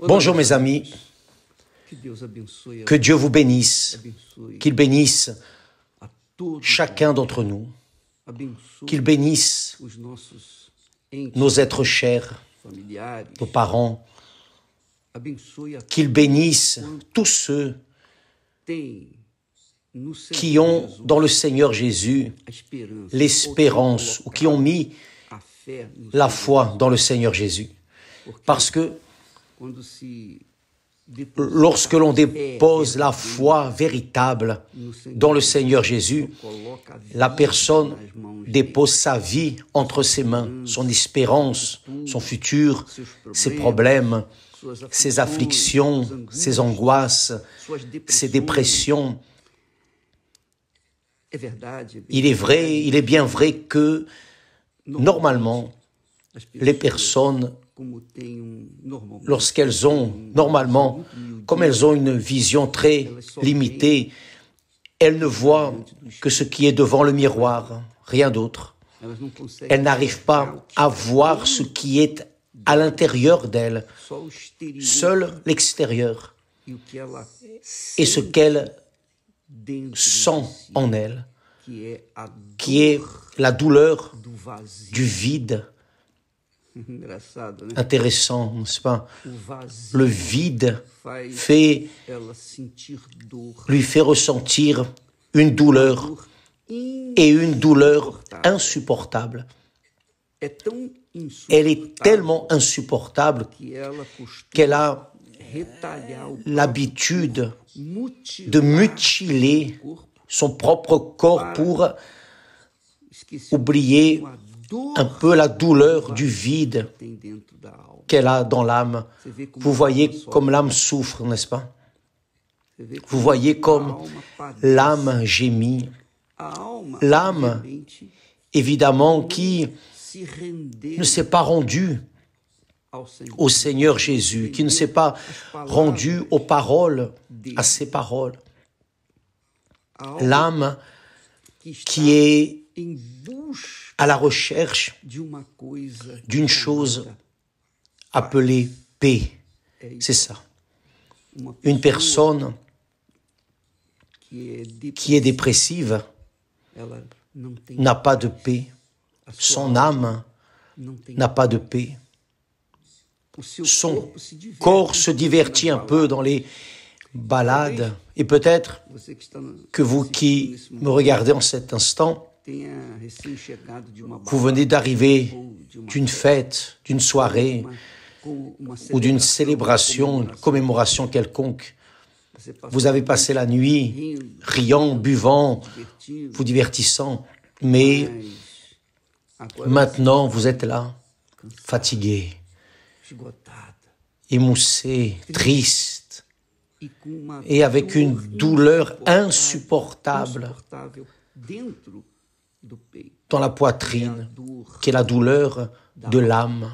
Bonjour mes amis. Que Dieu vous bénisse, qu'il bénisse chacun d'entre nous, qu'il bénisse nos êtres chers, nos parents, qu'il bénisse tous ceux qui ont dans le Seigneur Jésus l'espérance ou qui ont mis la foi dans le Seigneur Jésus. Parce que Lorsque l'on dépose la foi véritable dans le Seigneur Jésus, la personne dépose sa vie entre ses mains, hum. son espérance, son futur, ses problèmes, ses afflictions, ses angoisses, ses dépressions. Il est vrai, il est bien vrai que normalement, les personnes lorsqu'elles ont, normalement, e comme elles ont une vision très limitée, elles ne voient que ce qui est devant le miroir, rien d'autre. Elles n'arrivent pas à voir ce qui est à l'intérieur d'elles, seul l'extérieur e et ce qu'elles sent en elles, qui est la douleur du vide, intéressant, n'est-ce pas Le vide fait, lui fait ressentir une douleur et une douleur insupportable. Elle est tellement insupportable qu'elle a l'habitude de mutiler son propre corps pour oublier un peu la douleur du vide qu'elle a dans l'âme. Vous voyez comme l'âme souffre, n'est-ce pas Vous voyez comme l'âme gémit. L'âme, évidemment, qui ne s'est pas rendue au Seigneur Jésus, qui ne s'est pas rendue aux paroles, à ses paroles. L'âme qui est à la recherche d'une chose appelée paix. C'est ça. Une personne qui est dépressive n'a pas de paix. Son âme n'a pas de paix. Son corps se divertit un peu dans les balades. Et peut-être que vous qui me regardez en cet instant, vous venez d'arriver d'une fête, d'une soirée ou d'une célébration, une commémoration quelconque. Vous avez passé la nuit riant, buvant, vous divertissant, mais maintenant vous êtes là, fatigué, émoussé, triste, e et avec une douleur insupportable dans la poitrine, qui est la douleur de l'âme,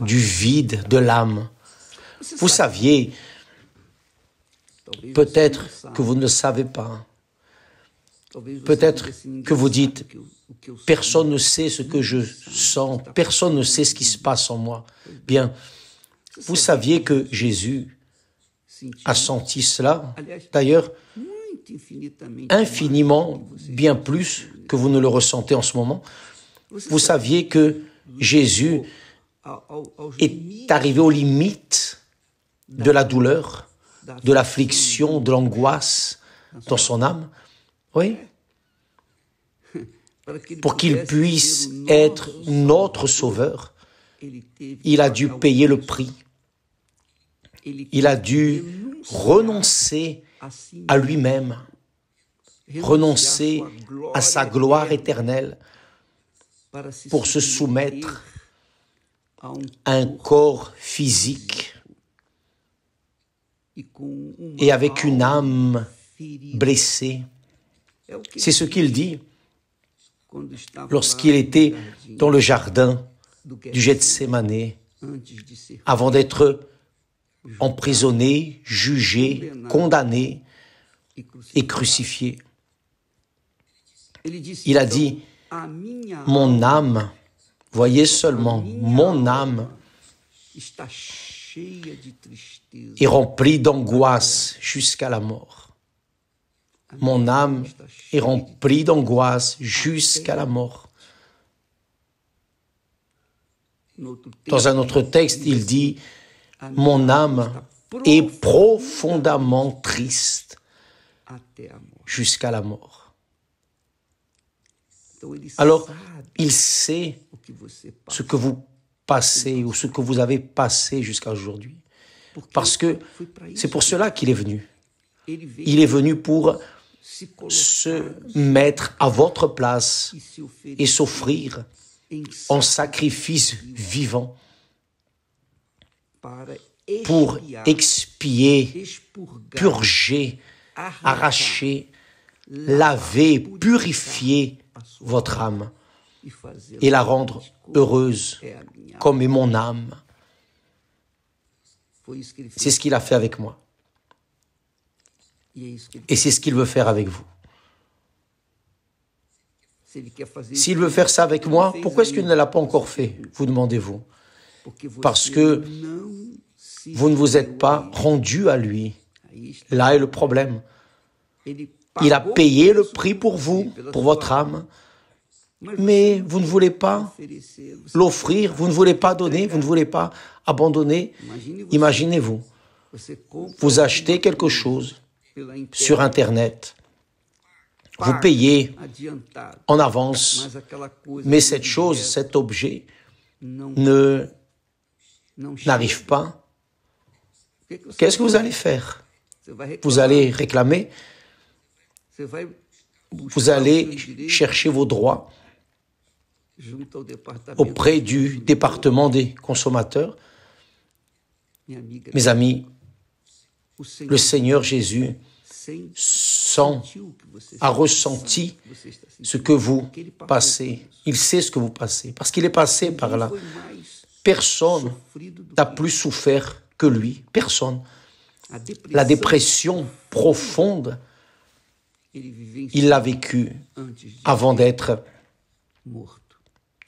du vide de l'âme. Vous saviez, peut-être que vous ne savez pas, peut-être que vous dites, personne ne sait ce que je sens, personne ne sait ce qui se passe en moi. Bien, vous saviez que Jésus a senti cela. D'ailleurs, infiniment bien plus que vous ne le ressentez en ce moment. Vous saviez que Jésus est arrivé aux limites de la douleur, de l'affliction, de l'angoisse dans son âme. Oui pour qu'il puisse être notre sauveur, il a dû payer le prix. Il a dû renoncer à lui-même, renoncer à sa gloire éternelle pour se soumettre à un corps physique et avec une âme blessée. C'est ce qu'il dit lorsqu'il était dans le jardin du Gethsemane avant d'être emprisonné, jugé, condamné et crucifié. Il a dit, mon âme, voyez seulement, mon âme est remplie d'angoisse jusqu'à la mort. Mon âme est remplie d'angoisse jusqu'à la mort. Dans un autre texte, il dit, mon âme est profondément triste jusqu'à la mort. Alors, il sait ce que vous passez ou ce que vous avez passé jusqu'à aujourd'hui. Parce que c'est pour cela qu'il est venu. Il est venu pour se mettre à votre place et s'offrir en sacrifice vivant pour expier, purger, arracher, laver, purifier votre âme et la rendre heureuse comme est mon âme. C'est ce qu'il a fait avec moi. Et c'est ce qu'il veut faire avec vous. S'il veut faire ça avec moi, pourquoi est-ce qu'il ne l'a pas encore fait, vous demandez-vous parce que vous ne vous êtes pas rendu à lui. Là est le problème. Il a payé le prix pour vous, pour votre âme, mais vous ne voulez pas l'offrir, vous ne voulez pas donner, vous ne voulez pas abandonner. Imaginez-vous, vous achetez quelque chose sur Internet, vous payez en avance, mais cette chose, cet objet ne n'arrive pas, qu'est-ce que vous allez faire Vous allez réclamer Vous allez chercher vos droits auprès du département des consommateurs Mes amis, le Seigneur Jésus a ressenti ce que vous passez. Il sait ce que vous passez parce qu'il est passé par là. Personne n'a plus souffert que lui. Personne. La dépression profonde, il l'a vécu avant d'être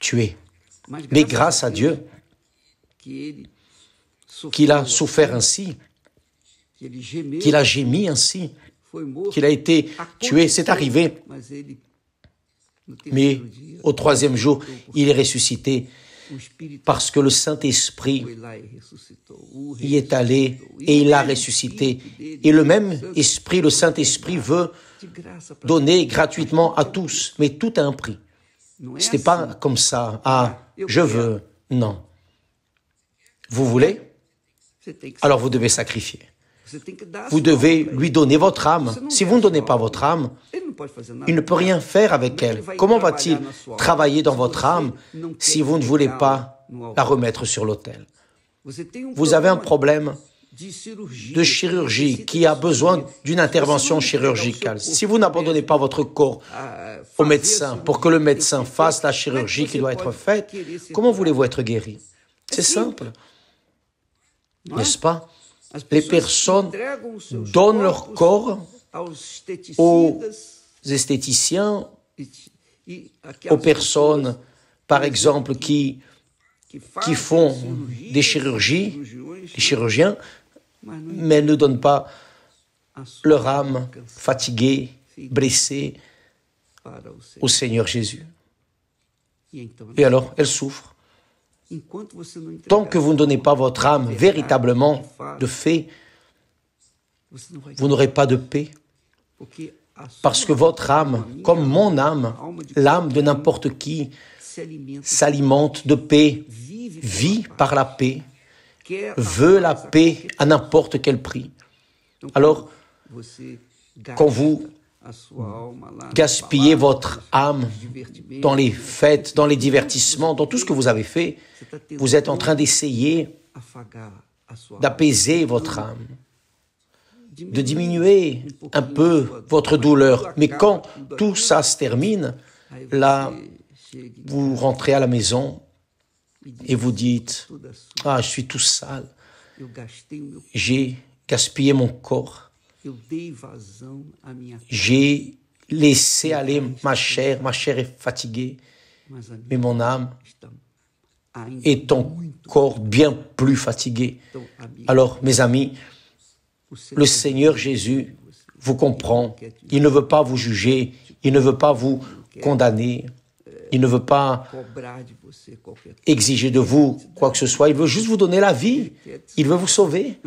tué. Mais grâce à Dieu qu'il a souffert ainsi, qu'il a gémi ainsi, qu'il a été tué, c'est arrivé. Mais au troisième jour, il est ressuscité parce que le Saint-Esprit e y est allé e et il a ressuscité. Et le même Esprit, le Saint-Esprit veut donner gratuitement à tous, mais tout à un prix. Ce n'est pas comme ça, ah, je veux, non. Vous voulez Alors vous devez sacrifier. Vous devez lui donner votre âme. Si vous ne donnez pas votre âme, il ne peut rien faire avec elle. Comment va-t-il travailler dans votre âme si vous ne voulez pas la remettre sur l'autel Vous avez un problème de chirurgie qui a besoin d'une intervention chirurgicale. Si vous n'abandonnez pas votre corps au médecin pour que le médecin fasse la chirurgie qui doit être faite, comment voulez-vous être guéri C'est simple, n'est-ce pas les personnes donnent leur corps aux esthéticiens, e e aux personnes, par exemple, qui, qui font des chirurgies, les chirurgiens, mais ne donnent pas leur âme fatiguée, blessée au Seigneur Jésus. E Et alors, elles souffrent. Tant que vous ne donnez pas votre âme véritablement de fait, vous n'aurez pas de paix. Parce que votre âme, comme mon âme, l'âme de n'importe qui, s'alimente de paix, vit par la paix, veut la paix à n'importe quel prix. Alors, quand vous gaspiller votre âme dans les fêtes, dans les divertissements, dans tout ce que vous avez fait. Vous êtes en train d'essayer d'apaiser votre âme, de diminuer un peu votre douleur. Mais quand tout ça se termine, là, vous rentrez à la maison et vous dites, ah, je suis tout sale, j'ai gaspillé mon corps j'ai laissé aller ma chair, ma chair est fatiguée, mais mon âme est encore bien plus fatiguée. Alors, mes amis, le Seigneur Jésus vous comprend. Il ne veut pas vous juger, il ne veut pas vous condamner, il ne veut pas exiger de vous quoi que ce soit, il veut juste vous donner la vie, il veut vous sauver.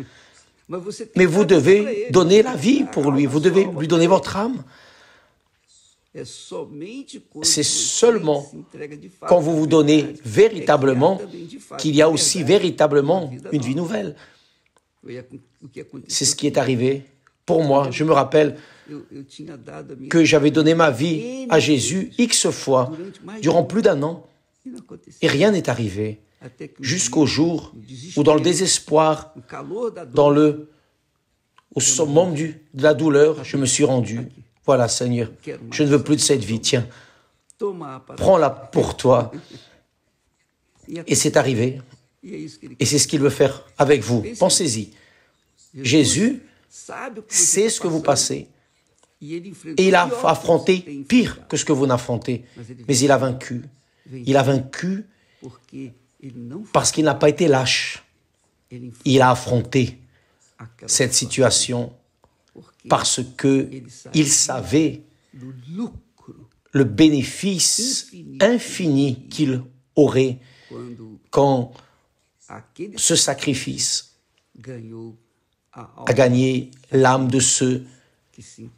Mais vous devez donner la vie pour lui, vous devez lui donner votre âme. C'est seulement quand vous vous donnez véritablement qu'il y a aussi véritablement une vie nouvelle. C'est ce qui est arrivé pour moi. Je me rappelle que j'avais donné ma vie à Jésus X fois durant plus d'un an et rien n'est arrivé jusqu'au jour où dans le désespoir, dans le au sommet de la douleur, je me suis rendu. Voilà, Seigneur, je ne veux plus de cette vie. Tiens, prends-la pour toi. Et c'est arrivé. Et c'est ce qu'il veut faire avec vous. Pensez-y. Jésus sait ce que vous passez. Et il a affronté pire que ce que vous n'affrontez. Mais il a vaincu. Il a vaincu parce qu'il n'a pas été lâche. Il a affronté cette situation parce qu'il savait le bénéfice infini qu'il aurait quand ce sacrifice a gagné l'âme de ceux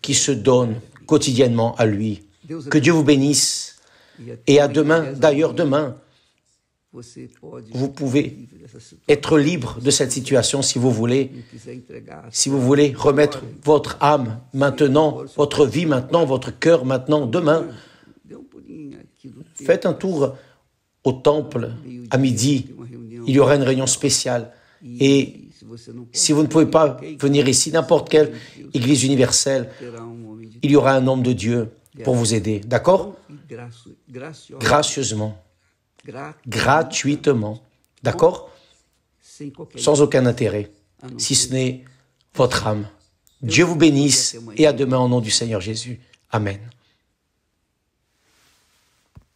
qui se donnent quotidiennement à lui. Que Dieu vous bénisse et à demain, d'ailleurs demain, vous pouvez être libre de cette situation si vous voulez. Si vous voulez remettre votre âme maintenant, votre vie maintenant, votre cœur maintenant, demain, um faites un tour au temple à midi. Il y aura une réunion spéciale. E Et si vous ne pouvez pas venir ici, n'importe quelle église universelle, um il y aura un homme de Dieu pour vous aider. D'accord e Gracieusement gratuitement. D'accord Sans aucun intérêt, ah si ce n'est votre âme. Dieu vous bénisse et à demain au nom du Seigneur Jésus. Amen.